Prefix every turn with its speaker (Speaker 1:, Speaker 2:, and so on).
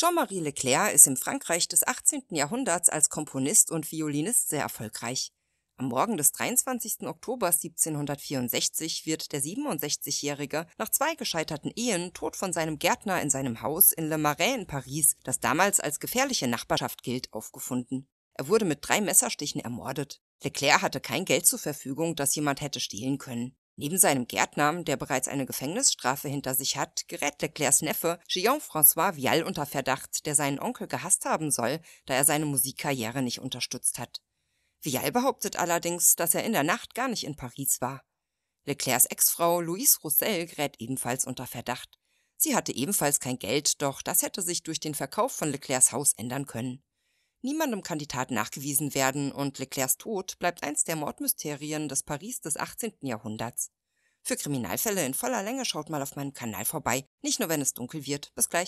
Speaker 1: Jean-Marie Leclerc ist im Frankreich des 18. Jahrhunderts als Komponist und Violinist sehr erfolgreich. Am Morgen des 23. Oktober 1764 wird der 67-Jährige nach zwei gescheiterten Ehen tot von seinem Gärtner in seinem Haus in Le Marais in Paris, das damals als gefährliche Nachbarschaft gilt, aufgefunden. Er wurde mit drei Messerstichen ermordet. Leclerc hatte kein Geld zur Verfügung, das jemand hätte stehlen können. Neben seinem Gärtner, der bereits eine Gefängnisstrafe hinter sich hat, gerät Leclercs Neffe Jean-François Vial unter Verdacht, der seinen Onkel gehasst haben soll, da er seine Musikkarriere nicht unterstützt hat. Vial behauptet allerdings, dass er in der Nacht gar nicht in Paris war. Leclercs Ex-Frau Louise Roussel gerät ebenfalls unter Verdacht. Sie hatte ebenfalls kein Geld, doch das hätte sich durch den Verkauf von Leclercs Haus ändern können. Niemandem kann die Tat nachgewiesen werden und Leclercs Tod bleibt eins der Mordmysterien des Paris des 18. Jahrhunderts. Für Kriminalfälle in voller Länge schaut mal auf meinem Kanal vorbei, nicht nur wenn es dunkel wird. Bis gleich.